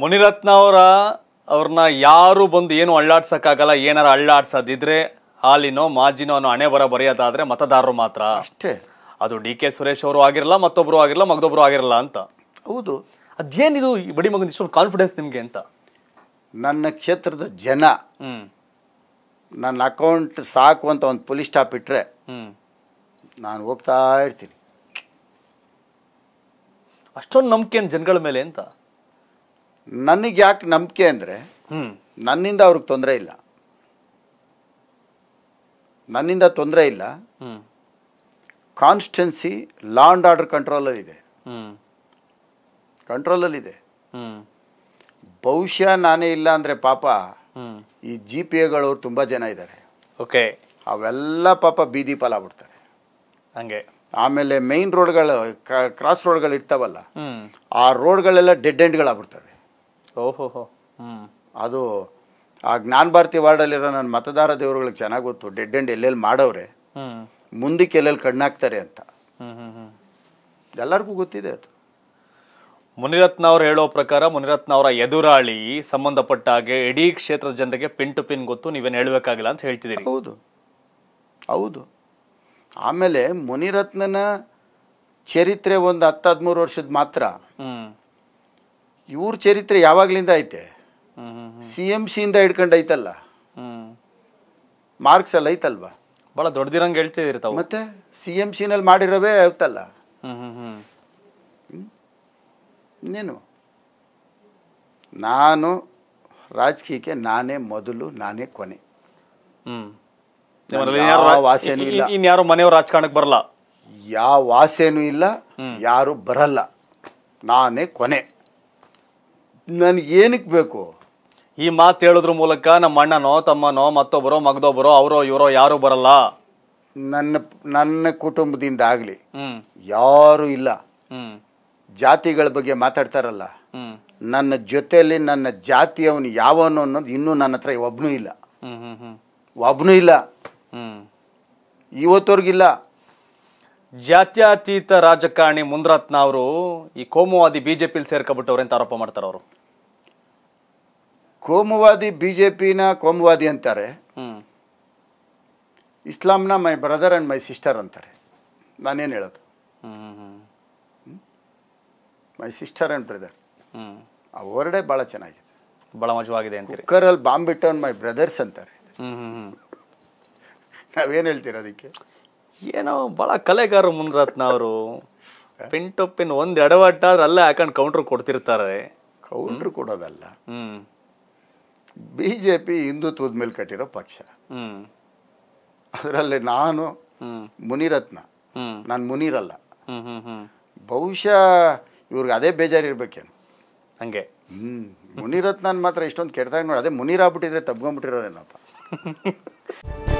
ಮುನಿರತ್ನ ಅವರ ಅವ್ರನ್ನ ಯಾರು ಬಂದು ಏನು ಅಳ್ಳಾಡ್ಸೋಕ್ಕಾಗಲ್ಲ ಏನಾರ ಅಳ್ಳಾಡ್ಸೋದಿದ್ರೆ ಹಾಲಿನೋ ಮಾಜಿನೋ ಅನ್ನೋ ಹಣೆ ಬರ ಬರೆಯೋದಾದ್ರೆ ಮತದಾರರು ಮಾತ್ರ ಅಷ್ಟೇ ಅದು ಡಿ ಕೆ ಸುರೇಶ್ ಅವರು ಆಗಿರಲ್ಲ ಮತ್ತೊಬ್ಬರು ಆಗಿರಲ್ಲ ಮಗದೊಬ್ರು ಆಗಿರಲ್ಲ ಅಂತ ಹೌದು ಅದೇನಿದು ಬಡಿ ಮಗನ ಇಷ್ಟೊಂದು ಕಾನ್ಫಿಡೆನ್ಸ್ ನಿಮಗೆ ಅಂತ ನನ್ನ ಕ್ಷೇತ್ರದ ಜನ ನನ್ನ ಅಕೌಂಟ್ ಸಾಕು ಅಂತ ಒಂದು ಪೊಲೀಸ್ ಸ್ಟಾಪ್ ಇಟ್ಟರೆ ನಾನು ಹೋಗ್ತಾ ಇರ್ತೀನಿ ಅಷ್ಟೊಂದು ನಂಬಿಕೆ ಜನಗಳ ಮೇಲೆ ಅಂತ ನನಗೆ ಯಾಕೆ ನಂಬಿಕೆ ಅಂದರೆ ನನ್ನಿಂದ ಅವ್ರಿಗೆ ತೊಂದರೆ ಇಲ್ಲ ನನ್ನಿಂದ ತೊಂದರೆ ಇಲ್ಲ ಕಾನ್ಸ್ಟೆನ್ಸಿ ಲಾ ಅಂಡ್ ಆರ್ಡರ್ ಕಂಟ್ರೋಲಲ್ಲಿದೆ ಕಂಟ್ರೋಲಲ್ಲಿದೆ ಬಹುಶಃ ನಾನೇ ಇಲ್ಲ ಅಂದರೆ ಪಾಪ ಈ ಜಿ ಪಿ ಎಗಳು ತುಂಬ ಜನ ಇದ್ದಾರೆ ಓಕೆ ಅವೆಲ್ಲ ಪಾಪ ಬೀದಿ ಆಗ್ಬಿಡ್ತಾರೆ ಹಂಗೆ ಆಮೇಲೆ ಮೈನ್ ರೋಡ್ಗಳು ಕ್ರಾಸ್ ರೋಡ್ಗಳು ಇರ್ತಾವಲ್ಲ ಆ ರೋಡ್ಗಳೆಲ್ಲ ಡೆಡ್ ಎಂಡ್ಗಳಾಗ್ಬಿಡ್ತವೆ ಓಹೋಹೋ ಹ್ಞೂ ಅದು ಆ ಜ್ಞಾನ ಭಾರತಿ ವಾರ್ಡಲ್ಲಿರೋ ನನ್ನ ಮತದಾರ ದೇವರುಗಳಿಗೆ ಚೆನ್ನಾಗಿ ಗೊತ್ತು ಡೆಡ್ ಎಂಡ್ ಎಲ್ಲೆಲ್ಲಿ ಮಾಡವ್ರೆ ಮುಂದಕ್ಕೆ ಎಲ್ಲೆಲ್ಲಿ ಕಣ್ಣಾಕ್ತಾರೆ ಅಂತ ಎಲ್ಲರಿಗೂ ಗೊತ್ತಿದೆ ಅದು ಮುನಿರತ್ನ ಅವರು ಹೇಳೋ ಪ್ರಕಾರ ಮುನಿರತ್ನ ಅವರ ಎದುರಾಳಿ ಸಂಬಂಧಪಟ್ಟ ಹಾಗೆ ಇಡೀ ಕ್ಷೇತ್ರದ ಜನರಿಗೆ ಪಿನ್ ಟು ಪಿನ್ ಗೊತ್ತು ನೀವೇನು ಹೇಳಬೇಕಾಗಿಲ್ಲ ಅಂತ ಹೇಳ್ತಿದ್ದೀರಿ ಹೌದು ಹೌದು ಆಮೇಲೆ ಮುನಿರತ್ನನ ಚರಿತ್ರೆ ಒಂದು ಹತ್ತು ಹದಿಮೂರು ವರ್ಷದ ಮಾತ್ರ ಇವ್ರ ಚರಿತ್ರೆ ಯಾವಾಗ್ಲಿಂದ ಐತೆ ಸಿ ಎಮ್ ಇಂದ ಹಿಡ್ಕೊಂಡು ಐತಲ್ಲ ಮಾರ್ಕ್ಸ್ ಅಲ್ಲಿ ಐತಲ್ವಾ ಭಾಳ ದೊಡ್ಡದಿರಂಗೆ ಹೇಳ್ತಿದಿರ್ತಾವ ಮತ್ತೆ ಸಿ ಎಮ್ ಸಿನಲ್ಲಿ ಮಾಡಿರೋವೇ ಐತಲ್ಲ ಇನ್ನೇನು ನಾನು ರಾಜಕೀಯಕ್ಕೆ ನಾನೇ ಮೊದಲು ನಾನೇ ಕೊನೆ ಇಲ್ಲ ಇನ್ಯಾರು ಮನೆಯವ್ರ ರಾಜಕಾರಣಕ್ಕೆ ಬರಲ್ಲ ಯಾವ ವಾಸೇನೂ ಇಲ್ಲ ಯಾರು ಬರಲ್ಲ ನಾನೇ ಕೊನೆ ನನಗೆ ಏನಕ್ಕೆ ಬೇಕು ಈ ಮಾತು ಹೇಳೋದ್ರ ಮೂಲಕ ನಮ್ಮ ಅಣ್ಣನೋ ತಮ್ಮನೋ ಮತ್ತೊಬ್ಬರೋ ಮಗದೊಬ್ಬರೋ ಅವರೋ ಇವರೋ ಯಾರು ಬರಲ್ಲ ನನ್ನ ನನ್ನ ಕುಟುಂಬದಿಂದ ಆಗಲಿ ಯಾರು ಇಲ್ಲ ಜಾತಿಗಳ ಬಗ್ಗೆ ಮಾತಾಡ್ತಾರಲ್ಲ ನನ್ನ ಜೊತೆಯಲ್ಲಿ ನನ್ನ ಜಾತಿಯವನು ಯಾವನು ಅನ್ನೋದು ಇನ್ನೂ ನನ್ನ ಹತ್ರ ಒಬ್ಬನೂ ಇಲ್ಲ ಒಬ್ಬನೂ ಇಲ್ಲ ಇವತ್ತವ್ರಿಗಿಲ್ಲ ಜಾತ್ಯತೀತ ರಾಜಕಾರಣಿ ಮುಂದ್ರತ್ನ ಅವರು ಈ ಕೋಮುವಾದಿ ಬಿಜೆಪಿಲಿ ಸೇರ್ಕೊಬಿಟ್ಟವ್ರೆ ಅಂತ ಆರೋಪ ಮಾಡ್ತಾರೆ ಅವರು ಕೋಮುವಾದಿ ಬಿಜೆಪಿನ ಕೋಮುವಾದಿ ಅಂತಾರೆ ಇಸ್ಲಾಂನ my brother and my sister ಅಂತಾರೆ ನಾನೇನು ಹೇಳೋದು ಮೈ ಸಿಸ್ಟರ್ ಅಂಡ್ ಬ್ರದರ್ ಆ ಹೊರಡೆ ಭಾಳ ಚೆನ್ನಾಗಿದೆ ಭಾಳ ಮಜವಾಗಿದೆ ಅಂತ ಕುಕ್ಕರಲ್ಲಿ ಬಾಂಬ್ ಮೈ ಬ್ರದರ್ಸ್ ಅಂತಾರೆ ನಾವೇನು ಹೇಳ್ತೀರ ಅದಕ್ಕೆ ಏನೋ ಭಾಳ ಕಲೆಗಾರರು ಮುನಿರತ್ನ ಅವರು ಪಿನ್ ಟು ಪಿನ್ ಒಂದು ಎಡವಟ್ಟ ಆದ್ರೆ ಅಲ್ಲೇ ಹಾಕೊಂಡು ಕೌಂಟ್ರ್ ಕೊಡ್ತಿರ್ತಾರೆ ಕೌಂಟ್ರ್ ಕೊಡೋದಲ್ಲ ಬಿ ಜೆ ಪಿ ಹಿಂದುತ್ವದ ಮೇಲೆ ಕಟ್ಟಿರೋ ಪಕ್ಷ ಅದರಲ್ಲಿ ನಾನು ಮುನಿರತ್ನ ನಾನು ಮುನಿರಲ್ಲ ಬಹುಶಃ ಇವ್ರಿಗೆ ಅದೇ ಬೇಜಾರಿರ್ಬೇಕೇನು ಹಂಗೆ ಹ್ಞೂ ಮುನಿರತ್ನ ಮಾತ್ರ ಇಷ್ಟೊಂದು ಕೆಟ್ಟದಾಗ ನೋಡಿ ಅದೇ ಮುನಿರಾಗ್ಬಿಟ್ಟಿದ್ರೆ ತಬ್ಕೊಂಬಿಟ್ಟಿರೋರೇನಪ್ಪ